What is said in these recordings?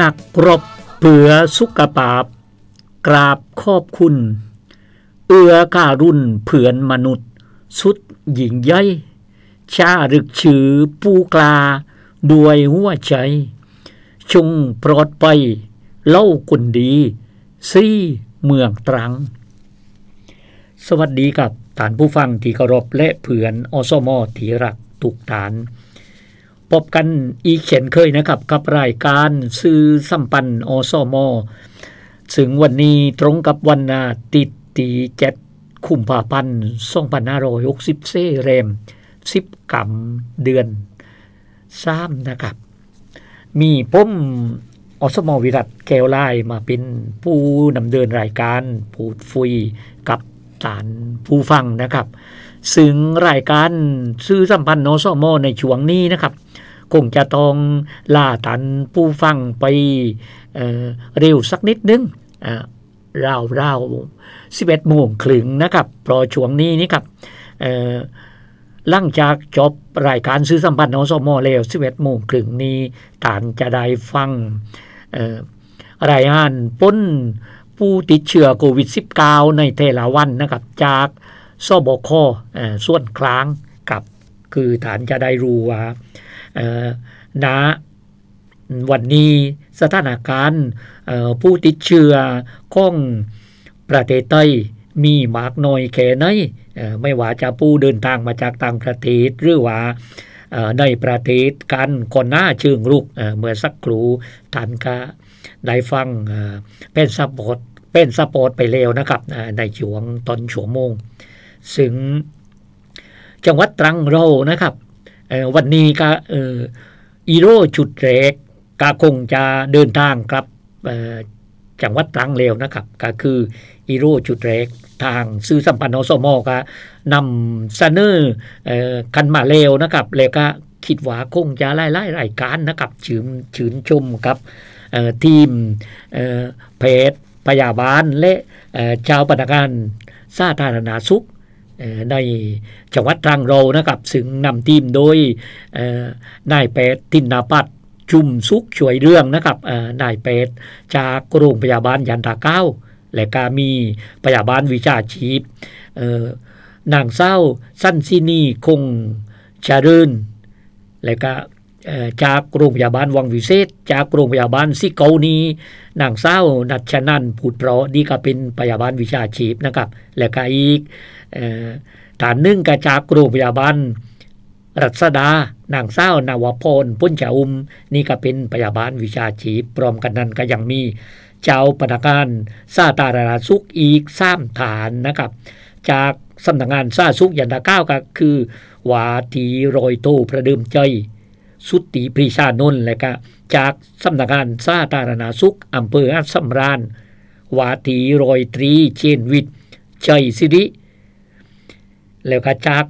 นักกรบ เผือสุกปาบ กราบขอบคุณ เอื้อการุ่นเผื่อนมนุษย์ สุดหญิงใยชากึกชื่อปูกลา ด้วยหัวใจชงปลอดไป เล่ากุนดี ซี่เมืองตรัง สวัสดีกับฐานผู้ฟังที่เคารพและเผื่อนอสมอที่รักตุกฐานพบกันอีกเียนเคยนะครับกับรายการซื้อสัมปันโอซอมอถึงวันนี้ตรงกับวันอาทิตีเจ็ดคุมภาพัน่งานนรอยกสิบเซเรมิบกัมเดือนสามนะครับ มี่มอสม วิรัตแก้วลาย มาเป็นผู้นำเดินรายการ พูดฟุยกับสารผู้ฟังนะครับ ซึ่งรายการซื้อสัมพันธ์โนโซอมในช่วงนี้นะครับคงจะต้องล่าตันผู้ฟังไปเเร็วสักนิดนึงราวราวสิบเอ็ดโมงครึ่งนะครับ พอช่วงนี้นี่ครับหลังจากจบรายการซื้อสัมพันธ์นอสมอแล้วสิบเอ็ดโมงครึ่งนี้ฐานจะได้ฟังรายงานป้นผู้ติดเชื้อโควิด -19 ในเทลาวันนะครับ จากสบคอส่วนคลางกับคือฐานจะได้รู้ว่าณวันนี้สถานการณ์ผู้ติดเชื้อของประเทศไต้มีมากน้อยแค่ไหนไม่ว่าจะผู้เดินทางมาจากต่างประเทศหรือว่าในประเทศกันก่อนหน้าเชิงลุกเมื่อสักครู่ท่านก็ได้ฟังเป็นสปอร์ตเป็นสปอร์ตไปแล้วนะครับ ในช่วงตอนชั่วโมง ซึ่งจังหวัดตรังเรานะครับวันนี้ก็อีโร่ชุดเรกก็คงจะเดินทางกลับจังหวัดตรังเร็วนะครับ ก็คืออีโร่ชุดเรกทางซื้อสัมพันธ์อสมอก็นำเสนอคันมาเร็วนะครับ แล้วก็คิดว่าคงจะไล่ไล่รายการนะครับ ชื่นชื่นชมครับทีมเพจพยาบาลและชาวปนักงานสาธารณาสุขในจังหวัดตรังเรานะครับ ซึ่งนำทีมโดยนายแพทย์ทินนาปัตจุมซุกช่วยเรื่องนะครับนายแพทย์จากโรงพยาบาลยันตาเก้า และกามีพยาบาลวิชาชีพนางเศร้าสั้นซินีคงชาเรินและก็จากโรงพยาบาลวังวิเศษ จากโรงพยาบาลซิเกานี นางเศร้านัชนันพูดเพราะนี่ก็เป็นพยาบาลวิชาชีพนะครับ และก็อีกฐานหนึ่งก็จากโรงพยาบาลรัศดานางเศร้านาวพรพุ่นชาอุม นี่ก็เป็นพยาบาลวิชาชีพ พร้อมกันนั้นก็ยังมีเจ้าพนักงานซาตาราสุกอีกสามฐานนะครับ จากสำนักงานซาสุกยันตะก้าวก็คือวาทีรอยโตประเดิมใจสุติปรีชานนท์และก็จากสำนักงานสาธารณาสุขอำเภออัสัมรานวาตีรอยตรีเชนวิทย์ชัยสิริแล้วก็ จาก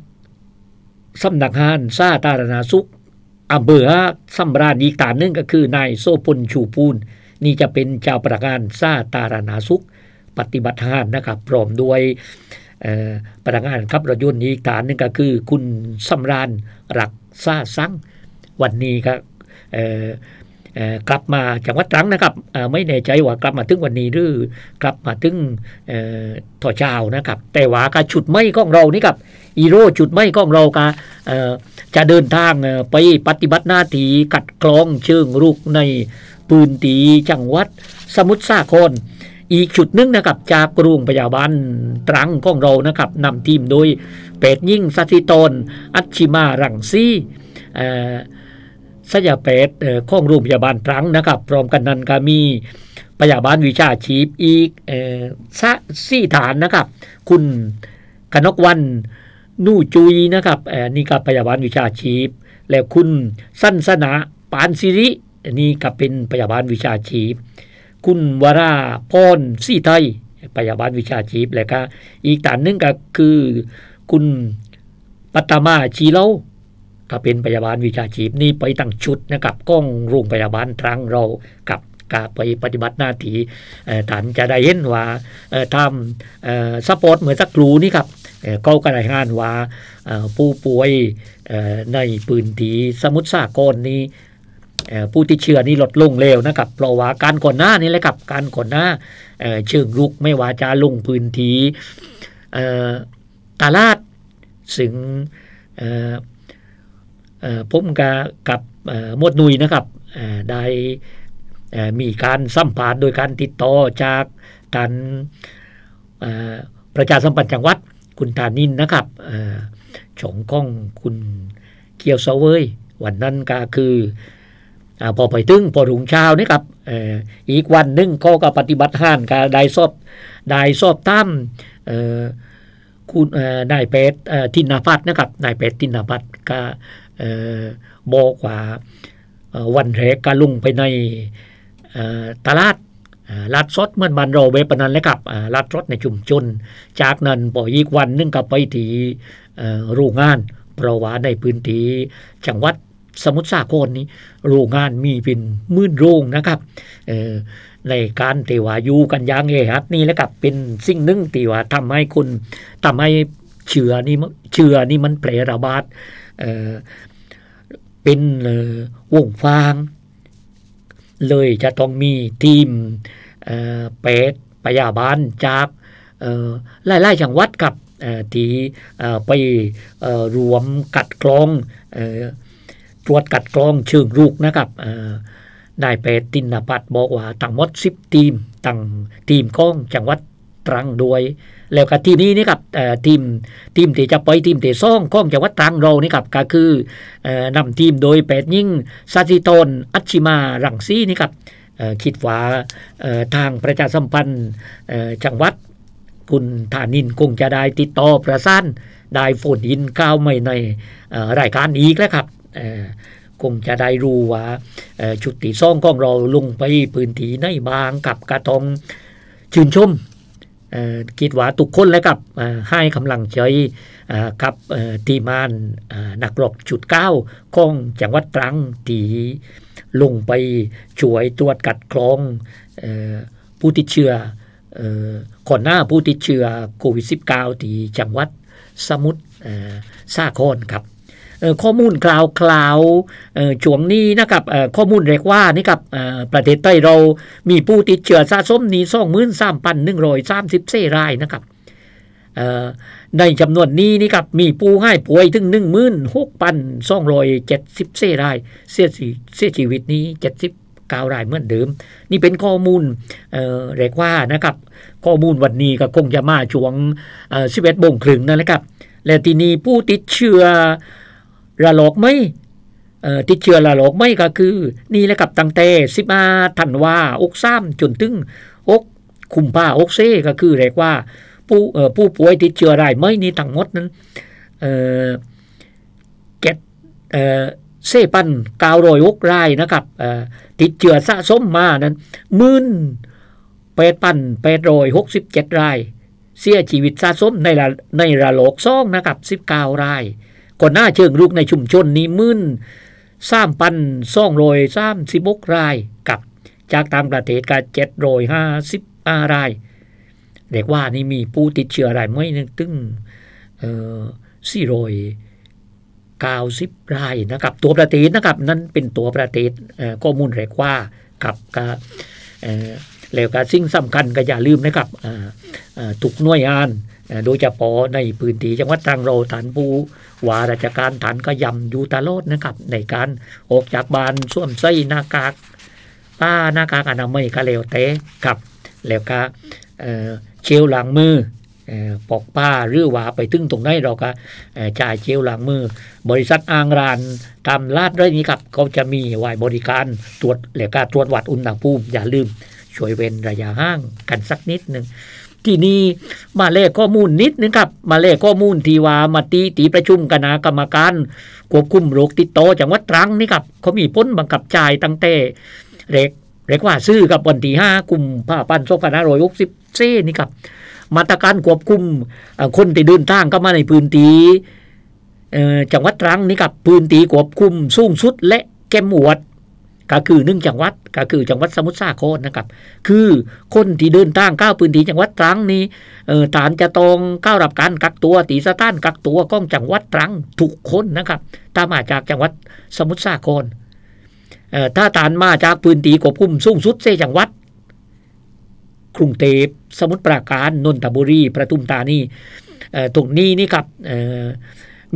สำนักงานสาธารณาสุข อำเภอสัมราญอีกฐานหนึ่งก็คือนายโซพลชูปูนนี่จะเป็นเจ้าประการสาธารณาสุข ปฏิบัติงานนะครับพร้อมด้วยประกานครับรถยนต์อีกฐานหนึ่งก็คือ คุณสำรานหลักซาสังวันนี้ครับกลับมาจังหวัดตรังนะครับไม่แน่ใจว่ากลับมาถึงวันนี้หรือกลับมาถึงถ่อเช้านะครับแต่ว่ากาฉุดไม่ก้องเรานี่ครับอีโร่ฉุดไม่ก้องเรากาจะเดินทางไปปฏิบัติหน้าที่กัดกรองเชิงรุกในปืนตีจังหวัดสมุทรสาครอีกฉุดนึงนะครับจากกรุงพยาบาลตรังก้องเรานะครับนำทีมโดยเป็ดยิ่งสัติตน อัชชิมารังซีสยาเปต์ของรูมพยาบาลตรังนะครับ พร้อมกันนั้นก็มีพยาบาลวิชาชีพอีกสสี่ฐานนะครับ คุณกนกวันนู่จุยนะครับนี่กับพยาบาลวิชาชีพ แล้วคุณสั้นสนะปานสิรินี่ก็เป็นพยาบาลวิชาชีพ คุณวราพรสีไทยพยาบาลวิชาชีพแล้วก็อีกฐานหนึ่งก็คือคุณปัตมาชีเล่าก็เป็นพยาบาลวิชาชีพนี่ไปตั้งชุดนะครับก้องรุ่งพยาบาลทั้งเรากับกาไปปฏิบัติหน้าที่ฐานจะได้เห็นว่าทำสปอร์ตเหมือนสักครูนี่ครับเขากระรายงานว่าผู้ป่วยในปืนทีสมุทรสาครนี้ผู้ติดเชื้อนี่ลดลงเร็วนะครับ เพราะว่าการก่อนหน้านี่แหละครับการก่อนหน้าเชิงลุกไม่ว่าจะลงพื้นทีตลาดสึงผมกับกับมดนุยนะครับได้มีการสัมผัสโดยการติดต่อจากการประชาสัมพันธ์จังหวัดคุณธานินนะครับชงก้องคุณเกียวเซเวย วันนั้นก็คืออพอไปตึ้งพอถุงเช้านี่ครับอีกวันนึงก็ก็ปฏิบัติห่านก็ได้สอบได้สอบตั้มคุณนายเป็ดทินนาพัฒนะครับนายเป็ดทินนาพัฒก็บอกว่าวันแรกกาลุงไปในตลาดลัดซดเมื่อบันเราเวปนันแล้วกับลัดซดในชุมชนจากนั้นปออีก วันนึงกับไปที่โรงงานเพราะว่าในพื้นที่จังหวัดสมุทรสาครนี้ โรงงานมีเป็นมื่นโรง นะครับ ในการเทวายูกันยางเอฮัดนี่แล้วกับ เป็นสิ่งหนึ่งที่ว่าทำให้คุณทำให้เชื้อนี่เชื้อนี่มัน แพรระบาดเป็นวงฟาง เลยจะต้องมีทีมเป็ดปยาบาลจากไล่ๆจังหวัดกับที่ไปรวมกัดกรองตรวจกัดกรองเชิงลูกนะครับนายเปตินนปัฒบอกว่าตั้งมดสิบทีมตั้งทีมก้องจังหวัดตรังด้วยแล้วก็ทีนี้นี่ครับทีมทีมที่จะไป ทีมที่ซ่องข้องจังหวัดตรังเรานี่ครับก็คือนำทีมโดยแปดยิ่งซาซิโตนอัชิมารังซีนี่ครับคิดว่าทางประชาสัมพันธ์จังหวัดคุณธานิน คงจะได้ติดต่อประสาน ได้ฝนยินก้าวใหม่ในรายการอีกแล้วครับคงจะได้รู้ว่าชุดตีซ่องของเราลงไปพื้นที่ในบางกับกระทองชื่นชมคิดว่าทุกคนและกับให้กำลังใจกับทีมานนักรบจุดเก้าของจังหวัดตรังที่ลงไปช่วยตรวจกัดคลองผู้ติดเชื้อก่อนหน้าผู้ติดเชื้อโควิด -19 ที่จังหวัดสมุทรสาครครับข้อมูลคลาวคลาวช่วงนี้นะครับข้อมูลเรียกว่านี่ครับประเทศไต้เรามีผู้ติดเชื้อสะสมนี้สองหมื่นสามพันหนึ่งร้อยสามสิบเซรายนะครับในจำนวนนี้นี่ครับมีผู้ให้ป่วยถึงหนึ่งหมื่นหกพันสองร้อยเจ็ดสิบเซรายเสียเสียชีวิตนี้เจ็ดสิบกาวรายเหมือนเดิม นี่เป็นข้อมูลเเรียกว่านะครับข้อมูลวันนี้ก็คงจะมาช่วงสิบเอ็ดโมงครึ่งนั่นแหละครับและทีนี้ผู้ติดเชื้อระลอกไม่ติดเชื้อระลอกไม่ก็คือนี่แหละรับตั้งแต่สิบหาธันวาอกซ้ำจนถึงอกคุมผ้าอกเซ่ก็คือเรียกว่าผู้ผู้ป่วยติดเชื้อรายไม่นี่ทั้งหมดนั้นเก็ดเซปันกาวรอยอกรายนะครับติดเชื้อสะสมมานั้นมื่นแปดปันแปดรอยหกสิบเจ็ดราย เสียชีวิตสะสมในในระลอกซ่องนะครับสิบเก้ารายก่อนหน้าเชิงรุกในชุมชนนี้มื่นสามปันซ่องรอยสามสิบกราย กับจากตามประเทศกาเจ็ดรอยห้าสิบอารายเรียกว่านี่มีผู้ติดเชื้อรายไม่นึงตึ้งสี่รอยเก้าสิบรายนะครับตัวประเทศนะครับ นั่นเป็นตัวประเทศเข้อมูลเรียกว่ากับกาแล้วก็สิ่งสำคัญก็อย่าลืมนะครับทุกหน่วยงานโดยเฉพาะในพื้นที่จังหวัดตรังเราฐานผู้ว่าราชการฐานก็ยำอยู่ตลอดนะครับ ในการออกจากบ้านสวมใส่หน้ากากป้าหน้ากากอนามัยก็เลวเตะกับ แล้วก็เชลหลังมือปอกป้าหรือว่าไปถึงตรงไหนเราก็จ่ายเชลหลังมือ บริษัทอ่างรานตามลาดเรื่องนี้ครับเขาจะมีว้ยบริการตรวจแล้วก็ตรวจวัดอุณหภูมิอย่าลืมช่วยเว้นระยะห่างกันสักนิดหนึ่งที่นี่มาเลขข้อมูลนิดนึงครับมาเลขข้อมูลที่ว่ามาตีตีประชุมคณะกรรมการควบคุมโรคติดต่อจังหวัดตรังนี่ครับเขามีพ้นบังคับจ่ายตั้งแต่เล็กเรียกว่าซื้อกับวันที่ห้ากุมภาพันธ์สองพันห้าร้อยหกสิบเซนี่ครับมาตรการควบคุมคนที่เดินทางเข้ามาในพื้นที่จังหวัดตรังนี่ครับพื้นที่ควบคุมสูงสุดและเข้มงวดก็คือหนึ่งจังหวัดก็คือจังหวัดสมุทรสาครนะครับ คือคนที่เดินทางเข้าพื้นที่จังหวัดตรังนี้เออฐานจะต้องเข้ารับการกักตัวตีสตานกักตัวก้องจังหวัดตรังถูกคนนะครับ ถ้ามาจากจังหวัดสมุทรสาครเออถ้าฐานมาจากพื้นที่ควบคุมสูงสุดเซจังหวัดกรุงเทพสมุทรปราการนนทบุรีประทุมธานีตรงนี้นี่ครับ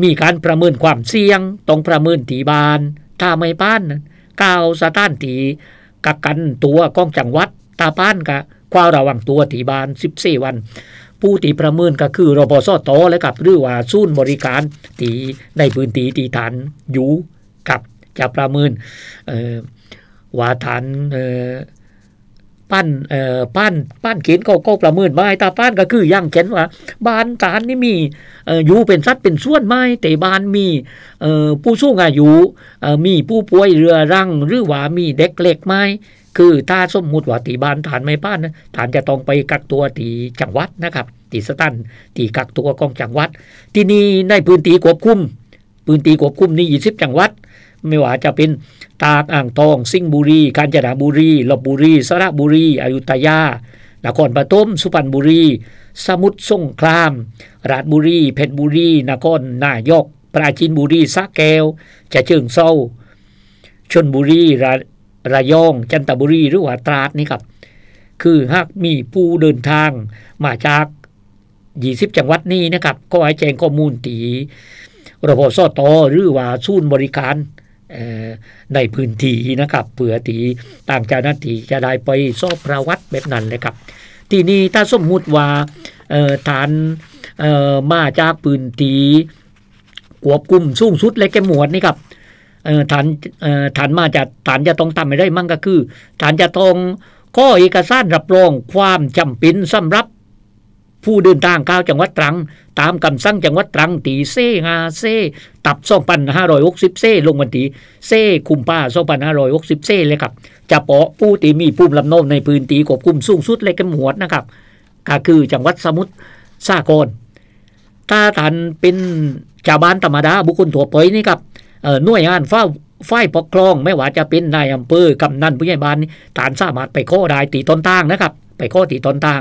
มีการประเมินความเสี่ยงต้องประเมินตีบานถ้าไม่ป้านกาวสต้านตีกักกันตัวกองจังหวัดตาป้านกะควาระวังตัวตีบ้าน 14 วัน ผู้ตีประเมินก็คือรปสตและกับหรือว่าศูนย์บริการตีในพื้นที่ตีฐานอยู่กับจะประเมินว่าฐานปั้นเอ่อปั้นปั้นเขียนก็ก็ประเมินไม้ตาปั้นก็คือย่างเขียนว่าบานตานนี่มีเอ่ออยู่เป็นสัตว์เป็นส่วนไม้แต่บานมีเอ่อผู้สูงอายุเอ่อมีผู้ป่วยเรือรังหรือว่ามีเด็กเล็กไม้คือถ้าสมมุติว่าตีบ้านฐานไม่บ้านนะฐานจะต้องไปกักตัวตีจังหวัดนะครับตีสตันตีกักตัวกองจังหวัด ที่นี่ในพื้นที่ควบคุมพื้นที่ควบคุมนี่ยี่สิบจังหวัดไม่ว่าจะเป็นตาดอ่างทอง สิงห์บุรีกาญจนบุรีลบบุรี สระบุรีอยุธยานครปฐมสุพรรณบุรี สมุทรสงคราม ราชบุรีเพชรบุรีนครนายก ปราจีนบุรีสระแก้วฉะเชิงเซาชนบุรีระระยอง จันทบุรี หรือว่าตราดนี่ครับคือหากมีผู้เดินทาง มาจากยี่สิบจังหวัดนี้นะครับ ก็ให้แจ้งข้อมูลตีรพสตหรือว่าศูนย์บริการในพื้นที่นะครับเผื่อตีต่างจาหน้าที่จะได้ไปสอบประวัติแบบนั้นเลยครับ ทีนี้ถ้าสมมุติว่าฐานมาจากพื้นที่ควบคุมสูงสุดและแกหมวดนี่ครับฐานฐานมาจาก ฐานจะต้องทำไม่ได้มั่งก็คือ ฐานจะต้องข้อเอกสารรับรองความจำเป็นสำหรับผู้เดินทางข้าวจังหวัดตรัง ตามคำสั่งจังหวัดตรังตีเซงาเซตับสองพันห้าร้อยหกสิบเซลงวันที่เซคุมป้าสองพันห้าร้อยหกสิบเซเลยครับจะเปาะผู้ตีมีภูมิลำโนใน พื้นตีกควบคุมสูงสุดเลยกันหวดนะครับก็คือจังหวัดสมุทรสาครถ้าท่านเป็นชาวบ้านธรรมดา บุคคลถั่วเปนี่ครับหน่วยงานเฝ้าฝ่ายปกครอง ไม่ว่าจะเป็นนายอำเภอกำนันผู้ใหญ่บ้านฐานสามารถไปข้อได้ตีต้นตั้งนะครับ ไปข้อตีต้นตั้ง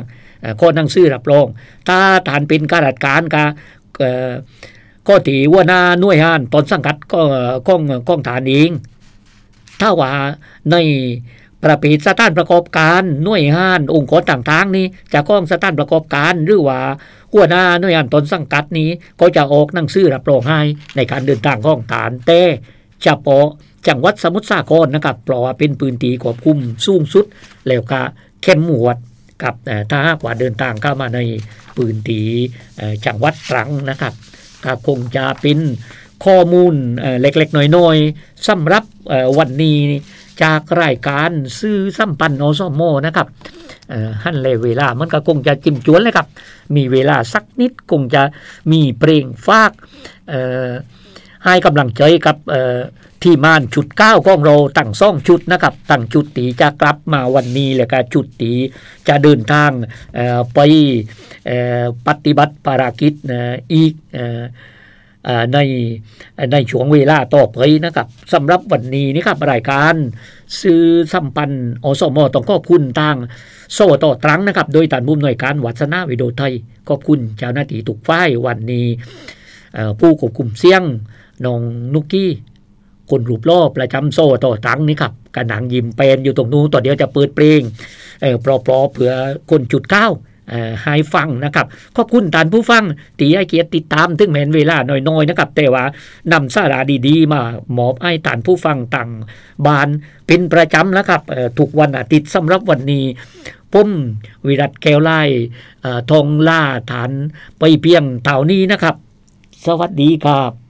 ก็นั่งซือรับรอง ถ้าฐานเป็นการัดการกาก็ถีว่าหน้าหน่วยฮานตอนสังกัดก็ก้องก้องฐานเองถ้าว่าในประปีสถานประกอบการหน่วยงานองค์กรต่างๆนี้จะก้องสถานประกอบการหรือว่าหัวหน้าหน่วยงานตนสังกัดนี้ก็จะออกหนังสือรับรองให้ในการเดินทางของฐานแต่เฉพาะจังหวัดสมุทรสาครนะครับเพราะว่าเป็นพื้นที่ควบคุมสูงสุดแล้วก็ เข้มหมวดกับถ้าหากว่าเดินทางเข้ามาในปืนทีจังหวัดตรังนะครับก็คงจะเป็นข้อมูลเล็กๆ น้อยๆสำหรับวันนี้จากรายการซื้อสัมปันโอซโมนะครับหั่นเลยเวลามันก็คงจะจิ้มจวนเลยครับ มีเวลาสักนิดคงจะมีเพลงฟากให้กำลังใจกับที่ม่านชุดเก้าก้องเราตั้งซ่องชุดนะครับตั้งชุดตีจะกลับมาวันนี้ แล้วก็ชุดตีจะเดินทางไปปฏิบัติภารกิจอีกในในช่วงเวลาต่อไปนะครับสำหรับวันนี้นี่ครับรายการซื้อสัมพันธ์อสมอต้องขอบคุณทางโซ่ต่อตรังนะครับ โดยตานมุมหน่วยการ วัฒนาวิโดไทย ขอบคุณเจ้าหน้าที่ถูกฝ่าย วันนี้ผู้ควบคุมเสียงน้องนุกกี้คนรูปล่อประจำโซ่ต่อตังนี่ครับกระหนังยิมเป็นอยู่ตรงนู้นต่อเดียวจะเปิดเปลงเออปลออเผื่อคนจุดเก้าหายฟังนะครับขอบคุณท่านผู้ฟังตีไอเกียติดตามถึงแม้นเวลาน้อยๆนะครับ แต่ว่านำสาระดีๆ มามอบให้ท่านผู้ฟังต่างบานเป็นประจำนะครับทุกวันอาทิตย์สำหรับวันนี้ปุ่มวิรัตแก้วไล่ทองล่าฐานไปเพียงเท่านี้นะครับ สวัสดีครับ